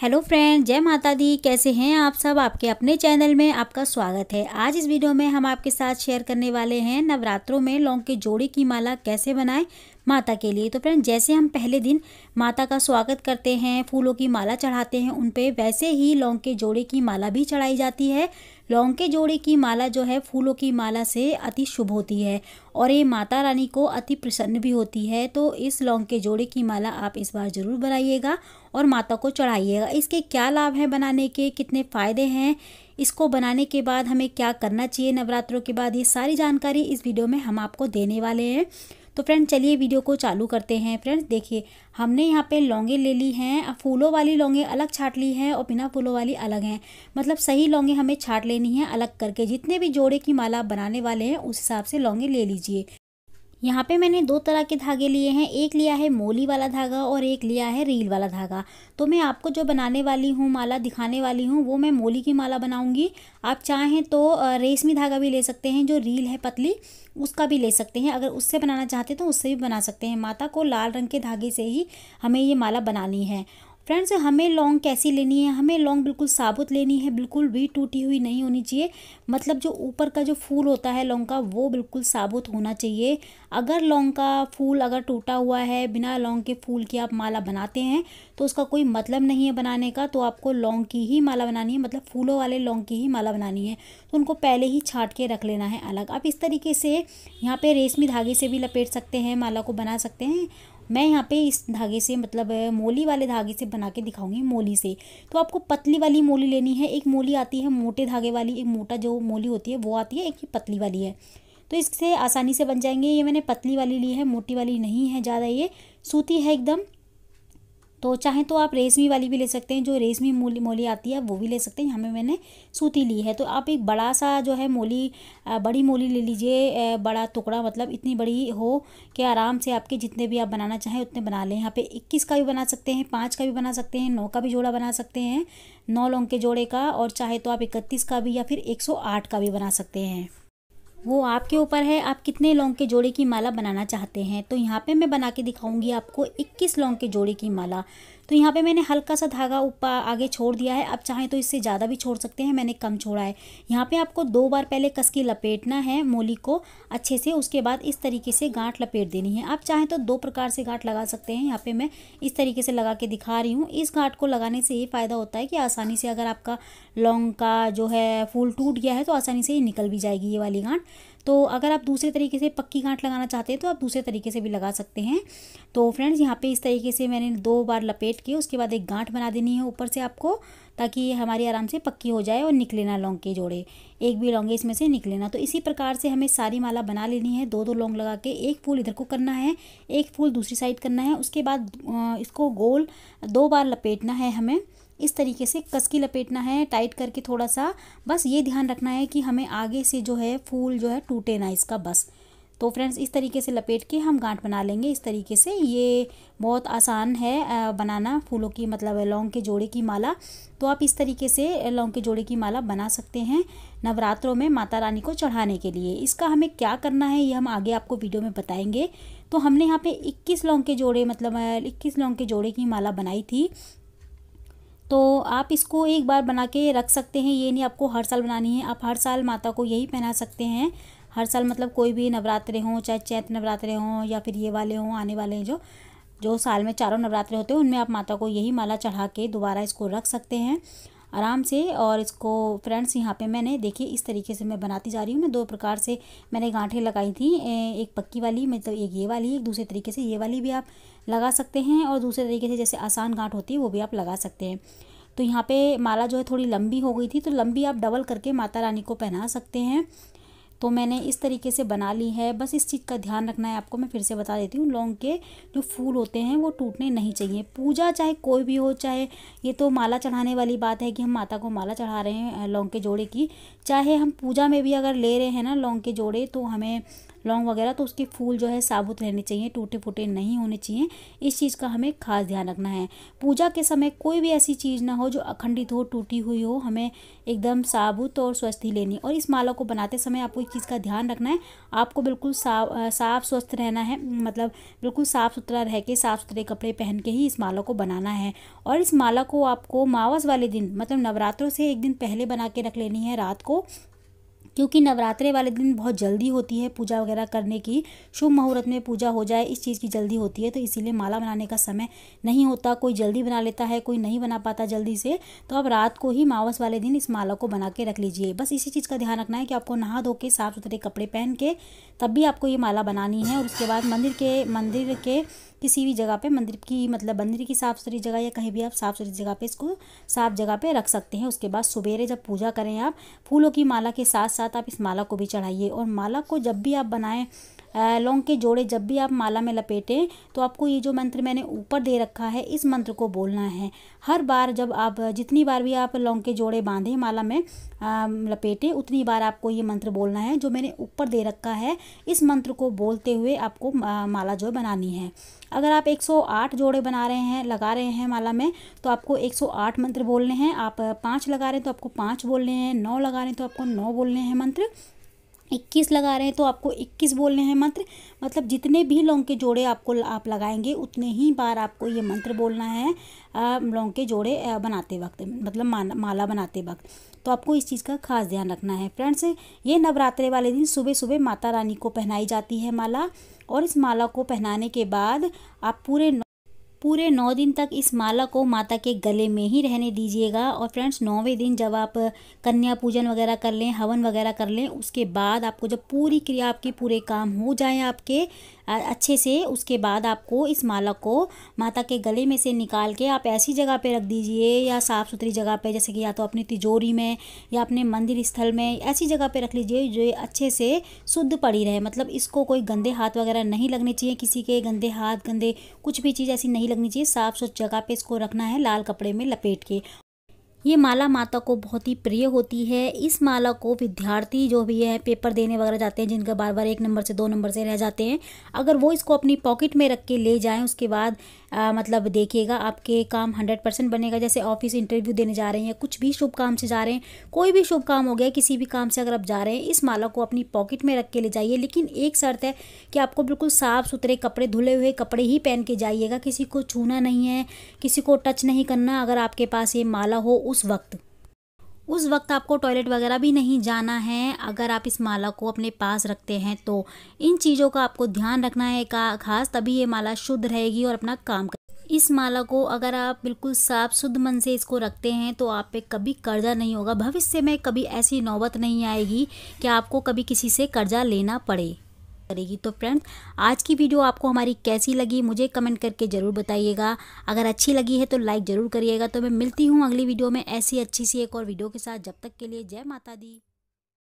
hello friend जय माता दी कैसे हैं आप सब आपके अपने चैनल में आपका स्वागत है आज इस वीडियो में हम आपके साथ शेयर करने वाले हैं नवरात्रों में लौंग के जोड़े की माला कैसे बनाएं माता के लिए तो फ्रेंड जैसे हम पहले दिन माता का स्वागत करते हैं फूलों की माला चढ़ाते हैं उन पर वैसे ही लौंग के जोड़े की माला भी चढ़ाई जाती है लौंग के जोड़े की माला जो है फूलों की माला से अति शुभ होती है और ये माता रानी को अति प्रसन्न भी होती है तो इस लौंग के जोड़े की माला आप इस बार ज़रूर बनाइएगा और माता को चढ़ाइएगा इसके क्या लाभ हैं बनाने के कितने फ़ायदे हैं इसको बनाने के बाद हमें क्या करना चाहिए नवरात्रों के बाद ये सारी जानकारी इस वीडियो में हम आपको देने वाले हैं तो फ्रेंड चलिए वीडियो को चालू करते हैं फ्रेंड्स देखिए हमने यहाँ पे लौंगे ले ली हैं फूलों वाली लौंगे अलग छाट ली हैं और बिना फूलों वाली अलग हैं मतलब सही लौंगे हमें छाट लेनी है अलग करके जितने भी जोड़े की माला बनाने वाले हैं उस हिसाब से लौंगे ले लीजिए यहाँ पे मैंने दो तरह के धागे लिए हैं एक लिया है मोली वाला धागा और एक लिया है रील वाला धागा तो मैं आपको जो बनाने वाली हूँ माला दिखाने वाली हूँ वो मैं मोली की माला बनाऊँगी आप चाहें तो रेशमी धागा भी ले सकते हैं जो रील है पतली उसका भी ले सकते हैं अगर उससे बनाना चाहते तो उससे भी बना सकते हैं माता को लाल रंग के धागे से ही हमें ये माला बनानी है फ्रेंड्स हमें लौंग कैसी लेनी है हमें लौंग बिल्कुल साबुत लेनी है बिल्कुल भी टूटी हुई नहीं होनी चाहिए मतलब जो ऊपर का जो फूल होता है लौंग का वो बिल्कुल साबुत होना चाहिए अगर लौंग का फूल अगर टूटा हुआ है बिना लौंग के फूल की आप माला बनाते हैं तो उसका कोई मतलब नहीं है बनाने का तो आपको लौंग की ही माला बनानी है मतलब फूलों वाले लौंग की ही माला बनानी है तो उनको पहले ही छाट के रख लेना है अलग आप इस तरीके से यहाँ पर रेशमी धागे से भी लपेट सकते हैं माला को बना सकते हैं मैं यहाँ पे इस धागे से मतलब मोली वाले धागे से बना के दिखाऊंगी मोली से तो आपको पतली वाली मोली लेनी है एक मोली आती है मोटे धागे वाली एक मोटा जो मोली होती है वो आती है एक पतली वाली है तो इससे आसानी से बन जाएंगे ये मैंने पतली वाली ली है मोटी वाली नहीं है ज़्यादा ये सूती है एकदम तो चाहे तो आप रेशमी वाली भी ले सकते हैं जो रेशमी मूली मोली आती है वो भी ले सकते हैं यहाँ पर मैंने सूती ली है तो आप एक बड़ा सा जो है मोली बड़ी मोली ले लीजिए बड़ा टुकड़ा मतलब इतनी बड़ी हो कि आराम से आपके जितने भी आप बनाना चाहें उतने बना लें यहाँ पे इक्कीस का भी बना सकते हैं पाँच का भी बना सकते हैं नौ का भी जोड़ा बना सकते हैं नौ लोंग के जोड़े का और चाहे तो आप इकतीस का भी या फिर एक सौ आठ का भी बना सकते हैं वो आपके ऊपर है आप कितने लौंग के जोड़े की माला बनाना चाहते हैं तो यहाँ पे मैं बना के दिखाऊंगी आपको 21 लौंग के जोड़े की माला तो यहाँ पे मैंने हल्का सा धागा ऊपर आगे छोड़ दिया है आप चाहें तो इससे ज़्यादा भी छोड़ सकते हैं मैंने कम छोड़ा है यहाँ पे आपको दो बार पहले कस के लपेटना है मोली को अच्छे से उसके बाद इस तरीके से गांठ लपेट देनी है आप चाहें तो दो प्रकार से गांठ लगा सकते हैं यहाँ पर मैं इस तरीके से लगा के दिखा रही हूँ इस गांठ को लगाने से ये फ़ायदा होता है कि आसानी से अगर आपका लौंग का जो है फूल टूट गया है तो आसानी से ये निकल भी जाएगी ये वाली गांठ तो अगर आप दूसरे तरीके से पक्की गांठ लगाना चाहते हैं तो आप दूसरे तरीके से भी लगा सकते हैं तो फ्रेंड्स यहाँ पे इस तरीके से मैंने दो बार लपेट के उसके बाद एक गांठ बना देनी है ऊपर से आपको ताकि ये हमारी आराम से पक्की हो जाए और निकले ना लौंग के जोड़े एक भी लौंगे इसमें से निकले ना तो इसी प्रकार से हमें सारी माला बना लेनी है दो दो लौंग लगा के एक फूल इधर को करना है एक फूल दूसरी साइड करना है उसके बाद इसको गोल दो बार लपेटना है हमें इस तरीके से कस की लपेटना है टाइट करके थोड़ा सा बस ये ध्यान रखना है कि हमें आगे से जो है फूल जो है टूटे ना इसका बस तो फ्रेंड्स इस तरीके से लपेट के हम गांठ बना लेंगे इस तरीके से ये बहुत आसान है बनाना फूलों की मतलब लौंग के जोड़े की माला तो आप इस तरीके से लौंग के जोड़े की माला बना सकते हैं नवरात्रों में माता रानी को चढ़ाने के लिए इसका हमें क्या करना है ये हम आगे आपको वीडियो में बताएंगे तो हमने यहाँ पे 21 लौंग के जोड़े मतलब 21 लौंग के जोड़े की माला बनाई थी तो आप इसको एक बार बना के रख सकते हैं ये नहीं आपको हर साल बनानी है आप हर साल माता को यही पहना सकते हैं हर साल मतलब कोई भी नवरात्रे हों चाहे चैत नवरात्रे हों या फिर ये वाले हों आने वाले हैं जो जो साल में चारों नवरात्रे होते हैं उनमें आप माता को यही माला चढ़ा के दोबारा इसको रख सकते हैं आराम से और इसको फ्रेंड्स यहाँ पे मैंने देखिए इस तरीके से मैं बनाती जा रही हूँ मैं दो प्रकार से मैंने गांठें लगाई थी एक पक्की वाली मतलब एक ये वाली एक दूसरे तरीके से ये वाली भी आप लगा सकते हैं और दूसरे तरीके से जैसे आसान गांठ होती है वो भी आप लगा सकते हैं तो यहाँ पर माला जो है थोड़ी लंबी हो गई थी तो लंबी आप डबल करके माता रानी को पहना सकते हैं तो मैंने इस तरीके से बना ली है बस इस चीज़ का ध्यान रखना है आपको मैं फिर से बता देती हूँ लौंग के जो फूल होते हैं वो टूटने नहीं चाहिए पूजा चाहे कोई भी हो चाहे ये तो माला चढ़ाने वाली बात है कि हम माता को माला चढ़ा रहे हैं लौंग के जोड़े की चाहे हम पूजा में भी अगर ले रहे हैं ना लौंग के जोड़े तो हमें लौंग वगैरह तो उसके फूल जो है साबुत रहने चाहिए टूटे फूटे नहीं होने चाहिए इस चीज़ का हमें खास ध्यान रखना है पूजा के समय कोई भी ऐसी चीज़ ना हो जो अखंडित हो टूटी हुई हो हमें एकदम साबुत और स्वस्थ ही लेनी और इस माला को बनाते समय आपको इस चीज़ का ध्यान रखना है आपको बिल्कुल साफ स्वस्थ रहना है मतलब बिल्कुल साफ़ सुथरा रह के साफ़ सुथरे कपड़े पहन के ही इस माला को बनाना है और इस माला को आपको मावस वाले दिन मतलब नवरात्रों से एक दिन पहले बना के रख लेनी है रात को क्योंकि नवरात्रे वाले दिन बहुत जल्दी होती है पूजा वगैरह करने की शुभ मुहूर्त में पूजा हो जाए इस चीज़ की जल्दी होती है तो इसीलिए माला बनाने का समय नहीं होता कोई जल्दी बना लेता है कोई नहीं बना पाता जल्दी से तो आप रात को ही मावस वाले दिन इस माला को बना के रख लीजिए बस इसी चीज़ का ध्यान रखना है कि आपको नहा धो के साफ़ सुथरे कपड़े पहन के तब भी आपको ये माला बनानी है और उसके बाद मंदिर के मंदिर के किसी भी जगह पे मंदिर की मतलब मंदिर की साफ़ सुथरी जगह या कहीं भी आप साफ़ सुथरी जगह पे इसको साफ़ जगह पे रख सकते हैं उसके बाद सुबेरे जब पूजा करें आप फूलों की माला के साथ साथ आप इस माला को भी चढ़ाइए और माला को जब भी आप बनाएँ लौंग के जोड़े जब भी आप माला में लपेटें तो आपको ये जो मंत्र मैंने ऊपर दे रखा है इस मंत्र को बोलना है हर बार जब आप जितनी बार भी आप लौंग के जोड़े बांधें माला में लपेटें उतनी बार आपको ये मंत्र बोलना है जो मैंने ऊपर दे रखा है इस मंत्र को बोलते हुए आपको माला जो बनानी है अगर आप 108 जोड़े बना रहे हैं लगा रहे हैं माला में तो आपको 108 मंत्र बोलने हैं आप पाँच लगा रहे हैं तो आपको पाँच बोलने हैं नौ लगा रहे हैं तो आपको नौ बोलने हैं मंत्र इक्कीस लगा रहे हैं तो आपको इक्कीस बोलने हैं मंत्र मतलब जितने भी लौंग के जोड़े आपको आप लगाएंगे उतने ही बार आपको ये मंत्र बोलना है लौंग के जोड़े बनाते वक्त मतलब माला बनाते वक्त तो आपको इस चीज़ का खास ध्यान रखना है फ्रेंड्स ये नवरात्रे वाले दिन सुबह सुबह माता रानी को पहनाई जाती है माला और इस माला को पहनाने के बाद आप पूरे पूरे नौ दिन तक इस माला को माता के गले में ही रहने दीजिएगा और फ्रेंड्स नौवें दिन जब आप कन्या पूजन वगैरह कर लें हवन वगैरह कर लें उसके बाद आपको जब पूरी क्रिया आपके पूरे काम हो जाए आपके अच्छे से उसके बाद आपको इस माला को माता के गले में से निकाल के आप ऐसी जगह पे रख दीजिए या साफ़ सुथरी जगह पे जैसे कि या तो अपनी तिजोरी में या अपने मंदिर स्थल में ऐसी जगह पे रख लीजिए जो अच्छे से शुद्ध पड़ी रहे मतलब इसको कोई गंदे हाथ वगैरह नहीं लगने चाहिए किसी के गंदे हाथ गंदे कुछ भी चीज़ ऐसी नहीं नहीं लगनी चाहिए साफ सुथ जगह पे इसको रखना है लाल कपड़े में लपेट के ये माला माता को बहुत ही प्रिय होती है इस माला को विद्यार्थी जो भी है पेपर देने वगैरह जाते हैं जिनका बार बार एक नंबर से दो नंबर से रह जाते हैं अगर वो इसको अपनी पॉकेट में रख के ले जाएं उसके बाद आ, मतलब देखिएगा आपके काम हंड्रेड परसेंट बनेगा जैसे ऑफिस इंटरव्यू देने जा रहे हैं कुछ भी शुभ काम से जा रहे हैं कोई भी शुभ काम हो गया किसी भी काम से अगर आप जा रहे हैं इस माला को अपनी पॉकेट में रख के ले जाइए लेकिन एक शर्त है कि आपको बिल्कुल साफ़ सुथरे कपड़े धुले हुए कपड़े ही पहन के जाइएगा किसी को छूना नहीं है किसी को टच नहीं करना अगर आपके पास ये माला हो उस वक्त उस वक्त आपको टॉयलेट वगैरह भी नहीं जाना है अगर आप इस माला को अपने पास रखते हैं तो इन चीज़ों का आपको ध्यान रखना है का खास तभी ये माला शुद्ध रहेगी और अपना काम कर इस माला को अगर आप बिल्कुल साफ शुद्ध मन से इसको रखते हैं तो आप पे कभी कर्जा नहीं होगा भविष्य में कभी ऐसी नौबत नहीं आएगी कि आपको कभी किसी से कर्जा लेना पड़े करेगी तो फ्रेंड्स आज की वीडियो आपको हमारी कैसी लगी मुझे कमेंट करके ज़रूर बताइएगा अगर अच्छी लगी है तो लाइक ज़रूर करिएगा तो मैं मिलती हूँ अगली वीडियो में ऐसी अच्छी सी एक और वीडियो के साथ जब तक के लिए जय माता दी